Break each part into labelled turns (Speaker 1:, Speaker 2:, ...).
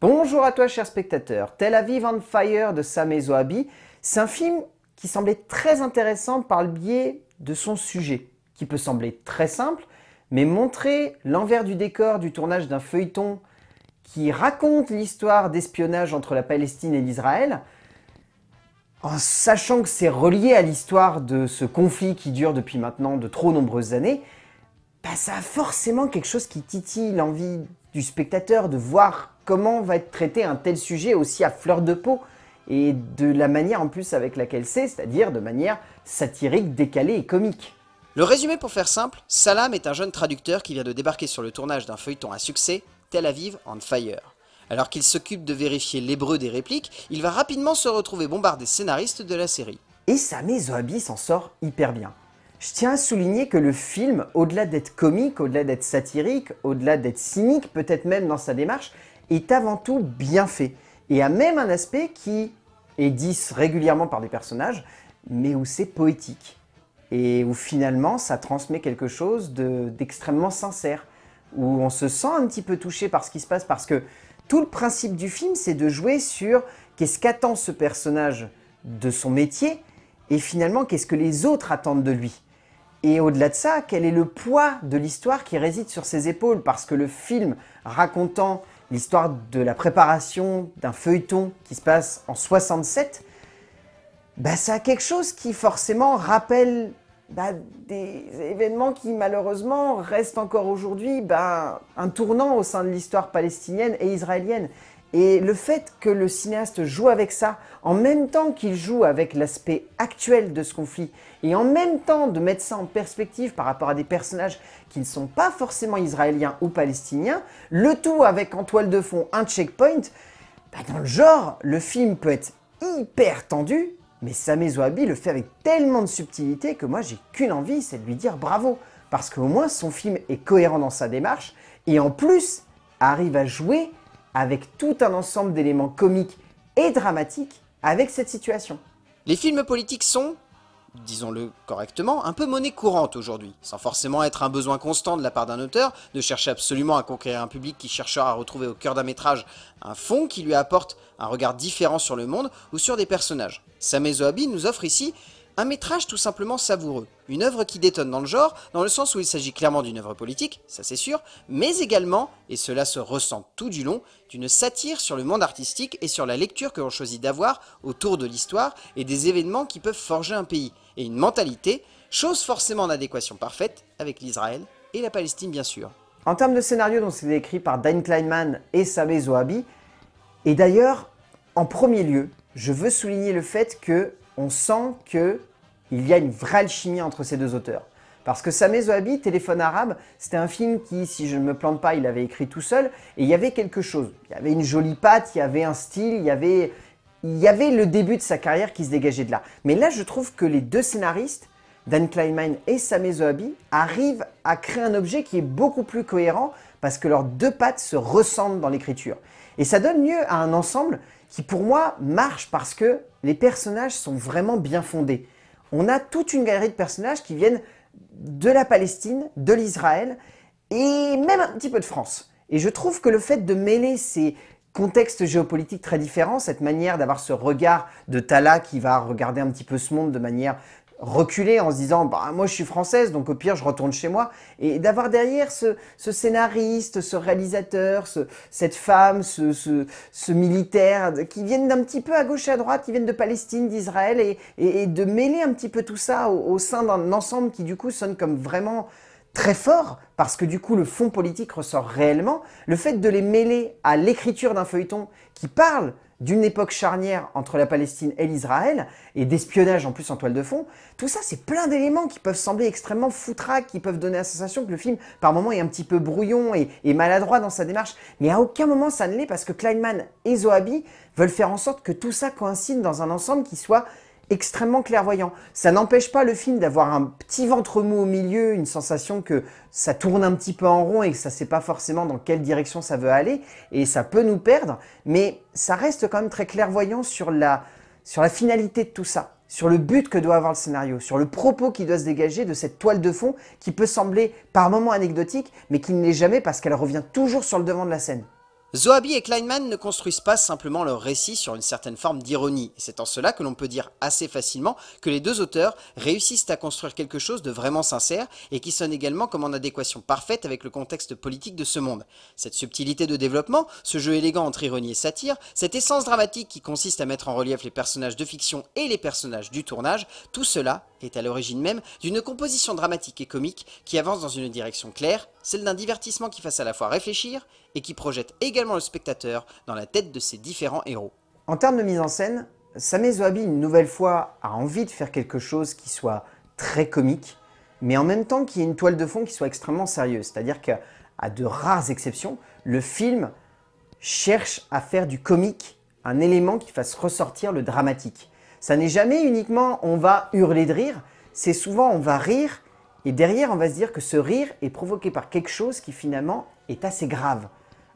Speaker 1: Bonjour à toi, cher spectateur. Tel Aviv on Fire de Samé Zoabi, c'est un film qui semblait très intéressant par le biais de son sujet, qui peut sembler très simple, mais montrer l'envers du décor du tournage d'un feuilleton qui raconte l'histoire d'espionnage entre la Palestine et l'Israël, en sachant que c'est relié à l'histoire de ce conflit qui dure depuis maintenant de trop nombreuses années, bah, ça a forcément quelque chose qui titille l'envie spectateur de voir comment va être traité un tel sujet aussi à fleur de peau et de la manière en plus avec laquelle c'est, c'est-à-dire de manière satirique, décalée et comique. Le résumé pour faire simple, Salam est un jeune traducteur qui vient de débarquer sur le tournage d'un feuilleton à succès, Tel Aviv on Fire. Alors qu'il s'occupe de vérifier l'hébreu des répliques, il va rapidement se retrouver bombardé scénariste de la série. Et sa Zoabi s'en sort hyper bien. Je tiens à souligner que le film, au-delà d'être comique, au-delà d'être satirique, au-delà d'être cynique, peut-être même dans sa démarche, est avant tout bien fait et a même un aspect qui est dit régulièrement par des personnages, mais où c'est poétique et où finalement ça transmet quelque chose d'extrêmement sincère, où on se sent un petit peu touché par ce qui se passe parce que tout le principe du film, c'est de jouer sur qu'est-ce qu'attend ce personnage de son métier et finalement qu'est-ce que les autres attendent de lui. Et au-delà de ça, quel est le poids de l'histoire qui réside sur ses épaules Parce que le film racontant l'histoire de la préparation d'un feuilleton qui se passe en 67, bah, ça a quelque chose qui forcément rappelle bah, des événements qui malheureusement restent encore aujourd'hui bah, un tournant au sein de l'histoire palestinienne et israélienne. Et le fait que le cinéaste joue avec ça, en même temps qu'il joue avec l'aspect actuel de ce conflit, et en même temps de mettre ça en perspective par rapport à des personnages qui ne sont pas forcément israéliens ou palestiniens, le tout avec en toile de fond un checkpoint, bah, dans le genre, le film peut être hyper tendu, mais Samé Zouabi le fait avec tellement de subtilité que moi j'ai qu'une envie, c'est de lui dire bravo, parce qu'au moins son film est cohérent dans sa démarche, et en plus arrive à jouer avec tout un ensemble d'éléments comiques et dramatiques avec cette situation. Les films politiques sont, disons-le correctement, un peu monnaie courante aujourd'hui, sans forcément être un besoin constant de la part d'un auteur de chercher absolument à conquérir un public qui cherchera à retrouver au cœur d'un métrage un fond qui lui apporte un regard différent sur le monde ou sur des personnages. Samezo Abi nous offre ici un métrage tout simplement savoureux, une œuvre qui détonne dans le genre, dans le sens où il s'agit clairement d'une œuvre politique, ça c'est sûr, mais également, et cela se ressent tout du long, d'une satire sur le monde artistique et sur la lecture que l'on choisit d'avoir autour de l'histoire et des événements qui peuvent forger un pays, et une mentalité, chose forcément en adéquation parfaite avec l'Israël et la Palestine bien sûr. En termes de scénario, dont c'est écrit par Dan Kleinman et Sameh Zoabi, et d'ailleurs, en premier lieu, je veux souligner le fait que on sent que il y a une vraie alchimie entre ces deux auteurs. Parce que Sameh Zoabi, Téléphone arabe, c'était un film qui, si je ne me plante pas, il avait écrit tout seul, et il y avait quelque chose. Il y avait une jolie patte, il y avait un style, il y avait, le début de sa carrière qui se dégageait de là. Mais là, je trouve que les deux scénaristes, Dan Kleinman et Sameh Zoabi, arrivent à créer un objet qui est beaucoup plus cohérent, parce que leurs deux pattes se ressemblent dans l'écriture. Et ça donne lieu à un ensemble qui pour moi marche parce que les personnages sont vraiment bien fondés. On a toute une galerie de personnages qui viennent de la Palestine, de l'Israël et même un petit peu de France. Et je trouve que le fait de mêler ces contextes géopolitiques très différents, cette manière d'avoir ce regard de Tala qui va regarder un petit peu ce monde de manière reculer en se disant bah, moi je suis française donc au pire je retourne chez moi et d'avoir derrière ce, scénariste ce réalisateur cette femme ce, militaire qui viennent d'un petit peu à gauche et à droite qui viennent de Palestine d'Israël et, de mêler un petit peu tout ça au sein d'un ensemble qui du coup sonne comme vraiment très fort parce que du coup le fond politique ressort réellement le fait de les mêler à l'écriture d'un feuilleton qui parle d'une époque charnière entre la Palestine et l'Israël, et d'espionnage en plus en toile de fond, tout ça c'est plein d'éléments qui peuvent sembler extrêmement foutraques, qui peuvent donner la sensation que le film par moment est un petit peu brouillon et, et maladroit dans sa démarche, mais à aucun moment ça ne l'est parce que Kleinman et Zoabi veulent faire en sorte que tout ça coïncide dans un ensemble qui soit extrêmement clairvoyant. Ça n'empêche pas le film d'avoir un petit ventre mou au milieu, une sensation que ça tourne un petit peu en rond et que ça sait pas forcément dans quelle direction ça veut aller et ça peut nous perdre, mais ça reste quand même très clairvoyant sur la, sur la finalité de tout ça, sur le but que doit avoir le scénario, sur le propos qui doit se dégager de cette toile de fond qui peut sembler par moments anecdotique mais qui ne l'est jamais parce qu'elle revient toujours sur le devant de la scène. Zoabi et Kleinman ne construisent pas simplement leur récit sur une certaine forme d'ironie, et c'est en cela que l'on peut dire assez facilement que les deux auteurs réussissent à construire quelque chose de vraiment sincère et qui sonne également comme en adéquation parfaite avec le contexte politique de ce monde. Cette subtilité de développement, ce jeu élégant entre ironie et satire, cette essence dramatique qui consiste à mettre en relief les personnages de fiction et les personnages du tournage, tout cela est à l'origine même d'une composition dramatique et comique qui avance dans une direction claire, celle d'un divertissement qui fasse à la fois réfléchir et qui projette également le spectateur dans la tête de ses différents héros. En termes de mise en scène, Samé Zoabi, une nouvelle fois, a envie de faire quelque chose qui soit très comique, mais en même temps qui ait une toile de fond qui soit extrêmement sérieuse. C'est-à-dire qu'à de rares exceptions, le film cherche à faire du comique un élément qui fasse ressortir le dramatique. Ça n'est jamais uniquement on va hurler de rire, c'est souvent on va rire, et derrière, on va se dire que ce rire est provoqué par quelque chose qui finalement est assez grave,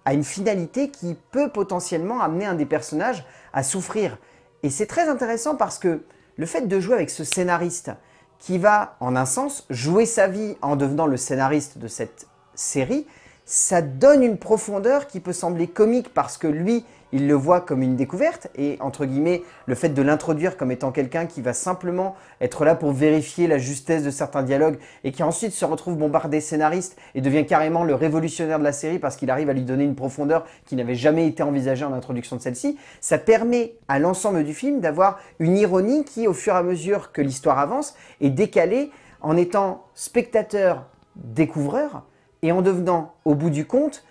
Speaker 1: à une finalité qui peut potentiellement amener un des personnages à souffrir. Et c'est très intéressant parce que le fait de jouer avec ce scénariste qui va, en un sens, jouer sa vie en devenant le scénariste de cette série, ça donne une profondeur qui peut sembler comique parce que lui, il le voit comme une découverte et entre guillemets le fait de l'introduire comme étant quelqu'un qui va simplement être là pour vérifier la justesse de certains dialogues et qui ensuite se retrouve bombardé scénariste et devient carrément le révolutionnaire de la série parce qu'il arrive à lui donner une profondeur qui n'avait jamais été envisagée en introduction de celle-ci, ça permet à l'ensemble du film d'avoir une ironie qui au fur et à mesure que l'histoire avance est décalée en étant spectateur découvreur et en devenant au bout du compte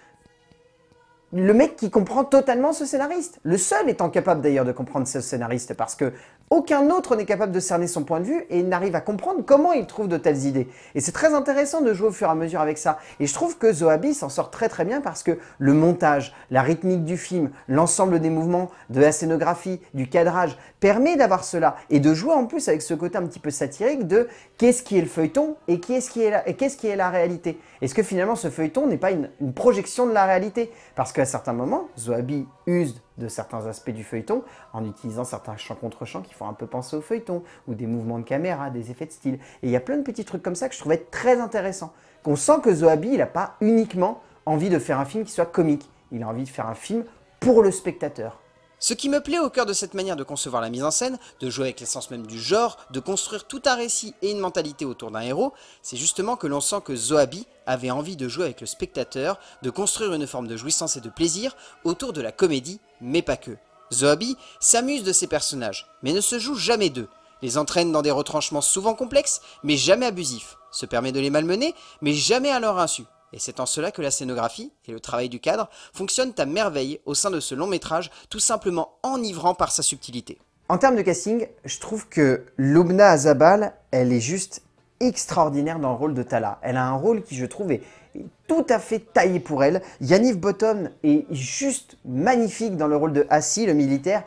Speaker 1: le mec qui comprend totalement ce scénariste. Le seul étant capable d'ailleurs de comprendre ce scénariste parce que aucun autre n'est capable de cerner son point de vue et n'arrive à comprendre comment il trouve de telles idées. Et c'est très intéressant de jouer au fur et à mesure avec ça. Et je trouve que Zoabi s'en sort très très bien parce que le montage, la rythmique du film, l'ensemble des mouvements, de la scénographie, du cadrage, permet d'avoir cela et de jouer en plus avec ce côté un petit peu satirique de qu'est-ce qui est le feuilleton et qu'est-ce qui, est la réalité. Est-ce que finalement ce feuilleton n'est pas une, une projection de la réalité Parce qu'à certains moments, Zoabi use de certains aspects du feuilleton en utilisant certains champs contre champs qui font un peu penser au feuilleton ou des mouvements de caméra, des effets de style. Et il y a plein de petits trucs comme ça que je trouvais très intéressants. Qu'on sent que Zoabi, il n'a pas uniquement envie de faire un film qui soit comique. Il a envie de faire un film pour le spectateur. Ce qui me plaît au cœur de cette manière de concevoir la mise en scène, de jouer avec l'essence même du genre, de construire tout un récit et une mentalité autour d'un héros, c'est justement que l'on sent que Zoabi avait envie de jouer avec le spectateur, de construire une forme de jouissance et de plaisir autour de la comédie, mais pas que. Zoabi s'amuse de ses personnages, mais ne se joue jamais d'eux, les entraîne dans des retranchements souvent complexes, mais jamais abusifs, se permet de les malmener, mais jamais à leur insu, et c'est en cela que la scénographie et le travail du cadre fonctionnent à merveille au sein de ce long métrage, tout simplement enivrant par sa subtilité. En termes de casting, je trouve que Lubna Azabal, elle est juste extraordinaire dans le rôle de Tala. Elle a un rôle qui, je trouve, est tout à fait taillé pour elle. Yaniv Bottom est juste magnifique dans le rôle de Assi, le militaire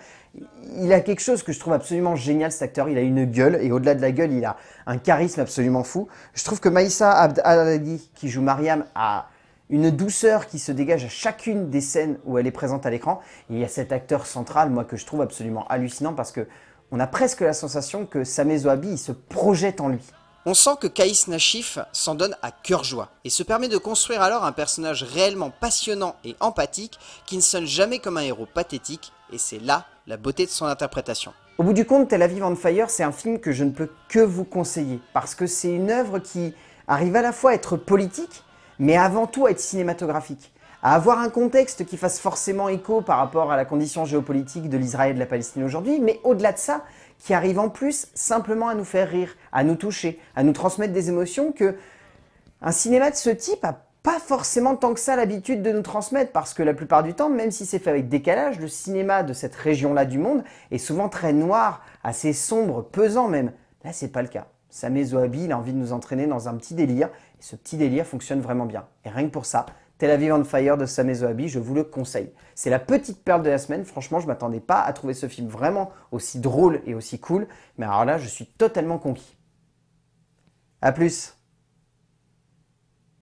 Speaker 1: il a quelque chose que je trouve absolument génial cet acteur. Il a une gueule et au-delà de la gueule, il a un charisme absolument fou. Je trouve que Maïssa Abd Aladi, qui joue Mariam, a une douceur qui se dégage à chacune des scènes où elle est présente à l'écran. Il y a cet acteur central, moi, que je trouve absolument hallucinant parce que on a presque la sensation que sa Zoabi se projette en lui. On sent que Kaïs Nashif s'en donne à cœur joie et se permet de construire alors un personnage réellement passionnant et empathique qui ne sonne jamais comme un héros pathétique et c'est là la beauté de son interprétation. Au bout du compte, Tel Aviv and Fire, c'est un film que je ne peux que vous conseiller, parce que c'est une œuvre qui arrive à la fois à être politique, mais avant tout à être cinématographique, à avoir un contexte qui fasse forcément écho par rapport à la condition géopolitique de l'Israël et de la Palestine aujourd'hui, mais au-delà de ça, qui arrive en plus simplement à nous faire rire, à nous toucher, à nous transmettre des émotions que un cinéma de ce type a pas forcément tant que ça l'habitude de nous transmettre, parce que la plupart du temps, même si c'est fait avec décalage, le cinéma de cette région-là du monde est souvent très noir, assez sombre, pesant même. Là, c'est pas le cas. Samé Zoabi, a envie de nous entraîner dans un petit délire, et ce petit délire fonctionne vraiment bien. Et rien que pour ça, Tel Aviv on Fire de Samé Zoabi, je vous le conseille. C'est la petite perle de la semaine, franchement, je m'attendais pas à trouver ce film vraiment aussi drôle et aussi cool, mais alors là, je suis totalement conquis. A plus